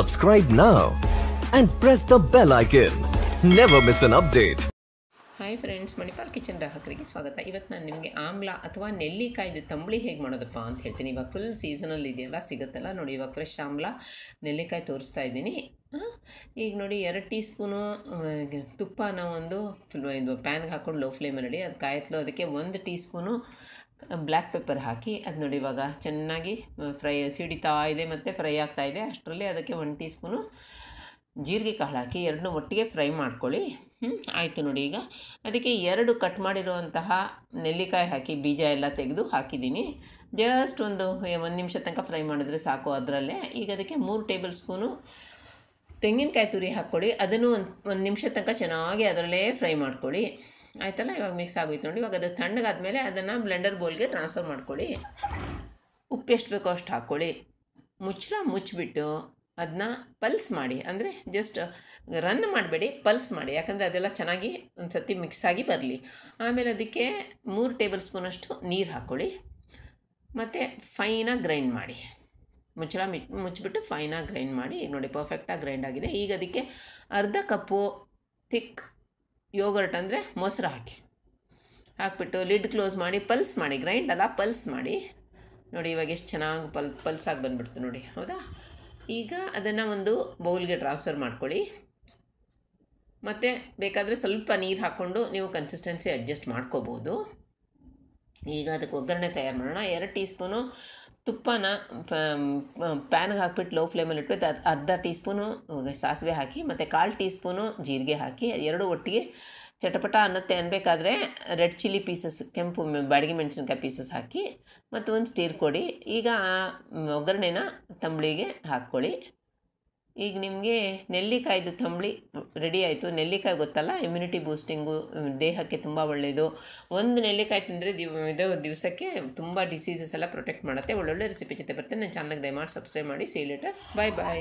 Subscribe now and press the bell icon. Never miss an update. Hi friends Manipal kitchen ಗ್ರಾಹಕರಿಗೆ ಸ್ವಾಗತ ಇವತ್ತು ನಾನು ನಿಮಗೆ ಆಮ್ಲ ಅಥವಾ ನೆಲ್ಲಿಕಾಯ್ದು ತಂಬಳಿ ಹೇಗೆ ಮಾಡೋದಪ್ಪ ಅಂತ ಹೇಳ್ತೀನಿ ಇವಾಗ ಫುಲ್ ಸೀಸನಲ್ ಇದೆಯಲ್ಲ ಸಿಗುತ್ತಲ್ಲ ನೋಡಿ ಇವಾಗ ಫ್ರೆಶ್ ಆಮ್ಲ ನೆಲ್ಲಿಕಾಯಿ ತೋರಿಸ್ತಾ ಇದ್ದೀನಿ ಈಗ ನೋಡಿ ಎರಡು ಟೀ ಸ್ಪೂನು ತುಪ್ಪನ ಒಂದು ಇದು ಪ್ಯಾನ್ಗೆ ಹಾಕ್ಕೊಂಡು ಲೋ ಫ್ಲೇಮಲ್ಲಿ ಅದು ಕಾಯಿತ್ಲು ಅದಕ್ಕೆ ಒಂದು ಟೀ ಸ್ಪೂನು ಬ್ಲ್ಯಾಕ್ ಪೆಪ್ಪರ್ ಹಾಕಿ ಅದು ನೋಡಿ ಇವಾಗ ಚೆನ್ನಾಗಿ ಫ್ರೈ ಸಿಡಿತಾ ಇದೆ ಮತ್ತು ಫ್ರೈ ಆಗ್ತಾ ಇದೆ ಅಷ್ಟರಲ್ಲಿ ಅದಕ್ಕೆ ಒಂದು ಟೀ ಸ್ಪೂನು ಜೀರಿಗೆ ಕಾಳು ಹಾಕಿ ಎರಡನ್ನೂ ಒಟ್ಟಿಗೆ ಫ್ರೈ ಮಾಡ್ಕೊಳ್ಳಿ ಆಯಿತು ನೋಡಿ ಈಗ ಅದಕ್ಕೆ ಎರಡು ಕಟ್ ಮಾಡಿರುವಂತಹ ನೆಲ್ಲಿಕಾಯಿ ಹಾಕಿ ಬೀಜ ಎಲ್ಲ ತೆಗೆದು ಹಾಕಿದ್ದೀನಿ ಜಸ್ಟ್ ಒಂದು ಒಂದು ನಿಮಿಷ ತನಕ ಫ್ರೈ ಮಾಡಿದ್ರೆ ಸಾಕು ಅದರಲ್ಲೇ ಈಗ ಅದಕ್ಕೆ ಮೂರು ಟೇಬಲ್ ಸ್ಪೂನು ತೆಂಗಿನಕಾಯಿ ತುರಿ ಹಾಕ್ಕೊಳ್ಳಿ ಅದನ್ನು ಒಂದು ಒಂದು ನಿಮಿಷ ತನಕ ಚೆನ್ನಾಗಿ ಅದರಲ್ಲೇ ಫ್ರೈ ಮಾಡ್ಕೊಳ್ಳಿ ಆಯ್ತಲ್ಲ ಇವಾಗ ಮಿಕ್ಸ್ ಆಗೋಯ್ತು ನೋಡಿ ಇವಾಗ ಅದು ತಣ್ಣಗಾದ್ಮೇಲೆ ಅದನ್ನು ಬ್ಲೆಂಡರ್ ಬೌಲ್ಗೆ ಟ್ರಾನ್ಸ್ಫರ್ ಮಾಡ್ಕೊಳ್ಳಿ ಉಪ್ಪು ಎಷ್ಟು ಬೇಕೋ ಅಷ್ಟು ಹಾಕ್ಕೊಳ್ಳಿ ಮುಚ್ಚಳ ಮುಚ್ಚಿಬಿಟ್ಟು ಅದನ್ನ ಪಲ್ಸ್ ಮಾಡಿ ಅಂದರೆ ಜಸ್ಟ್ ರನ್ ಮಾಡಬೇಡಿ ಪಲ್ಸ್ ಮಾಡಿ ಯಾಕಂದರೆ ಅದೆಲ್ಲ ಚೆನ್ನಾಗಿ ಒಂದು ಸತಿ ಮಿಕ್ಸ್ ಆಗಿ ಬರಲಿ ಆಮೇಲೆ ಅದಕ್ಕೆ ಮೂರು ಟೇಬಲ್ ಸ್ಪೂನಷ್ಟು ನೀರು ಹಾಕ್ಕೊಳ್ಳಿ ಮತ್ತು ಫೈನಾಗಿ ಗ್ರೈಂಡ್ ಮಾಡಿ ಮುಚ್ಚಳ ಮಿ ಮುಚ್ಚಿಬಿಟ್ಟು ಫೈನಾಗಿ ಗ್ರೈಂಡ್ ಮಾಡಿ ಈಗ ನೋಡಿ ಪರ್ಫೆಕ್ಟಾಗಿ ಗ್ರೈಂಡ್ ಆಗಿದೆ ಈಗ ಅದಕ್ಕೆ ಅರ್ಧ ಕಪ್ಪು ಥಿಕ್ ಯೋಗರ್ಟ್ ಅಂದರೆ ಮೊಸರು ಹಾಕಿ ಹಾಕ್ಬಿಟ್ಟು ಲಿಡ್ ಕ್ಲೋಸ್ ಮಾಡಿ ಪಲ್ಸ್ ಮಾಡಿ ಗ್ರೈಂಡ್ ಅಲ್ಲ ಪಲ್ಸ್ ಮಾಡಿ ನೋಡಿ ಇವಾಗ ಎಷ್ಟು ಚೆನ್ನಾಗಿ ಪಲ್ ಪಲ್ಸ್ ಆಗಿ ಬಂದುಬಿಡ್ತು ನೋಡಿ ಹೌದಾ ಈಗ ಅದನ್ನು ಒಂದು ಬೌಲ್ಗೆ ಟ್ರಾನ್ಸ್ಫರ್ ಮಾಡ್ಕೊಳ್ಳಿ ಮತ್ತು ಬೇಕಾದರೆ ಸ್ವಲ್ಪ ನೀರು ಹಾಕ್ಕೊಂಡು ನೀವು ಕನ್ಸಿಸ್ಟೆನ್ಸಿ ಅಡ್ಜಸ್ಟ್ ಮಾಡ್ಕೋಬೋದು ಈಗ ಅದಕ್ಕೆ ಒಗ್ಗರಣೆ ತಯಾರು ಮಾಡೋಣ ಎರಡು ಟೀ ಸ್ಪೂನು ತುಪ್ಪನ ಪ್ಯಾನ್ಗೆ ಹಾಕ್ಬಿಟ್ಟು ಲೋ ಫ್ಲೇಮಲ್ಲಿ ಇಟ್ಬಿಟ್ಟು ಅದು ಅರ್ಧ ಟೀ ಸ್ಪೂನು ಸಾಸಿವೆ ಹಾಕಿ ಮತ್ತು ಕಾಲು ಟೀ ಸ್ಪೂನು ಜೀರಿಗೆ ಹಾಕಿ ಎರಡು ಒಟ್ಟಿಗೆ ಚಟಪಟ ಅನ್ನತ್ತೆ ಅನ್ಬೇಕಾದ್ರೆ ರೆಡ್ ಚಿಲ್ಲಿ ಪೀಸಸ್ ಕೆಂಪು ಬಾಡಿಗೆ ಮೆಣಸಿನ್ಕಾಯಿ ಪೀಸಸ್ ಹಾಕಿ ಮತ್ತು ಒಂದು ಸ್ಟೀರ್ ಕೊಡಿ ಈಗ ಆ ಒಗ್ಗರಣೆನ ತಂಬಳಿಗೆ ಹಾಕ್ಕೊಳ್ಳಿ ಈಗ ನಿಮಗೆ ನೆಲ್ಲಿಕಾಯ್ದು ತಂಬಳಿ ರೆಡಿ ಆಯಿತು ನೆಲ್ಲಿಕಾಯಿ ಗೊತ್ತಲ್ಲ ಇಮ್ಯುನಿಟಿ ಬೂಸ್ಟಿಂಗು ದೇಹಕ್ಕೆ ತುಂಬ ಒಳ್ಳೆಯದು ಒಂದು ನೆಲ್ಲಿಕಾಯಿ ತಿಂದರೆ ದಿವ್ ಇದು ದಿವಸಕ್ಕೆ ತುಂಬ ಡಿಸೀಸಸ್ ಎಲ್ಲ ಪ್ರೊಟೆಕ್ಟ್ ಮಾಡುತ್ತೆ ಒಳ್ಳೊಳ್ಳೆ ರೆಸಿಪಿ ಜೊತೆ ಬರುತ್ತೆ ನನ್ನ ಚಾನಲ್ಗೆ ದಯಮಾಡಿ ಸಬ್ಸ್ಕ್ರೈಬ್ ಮಾಡಿ ಸಿ ಲೇಟರ್ ಬಾಯ್ ಬಾಯ್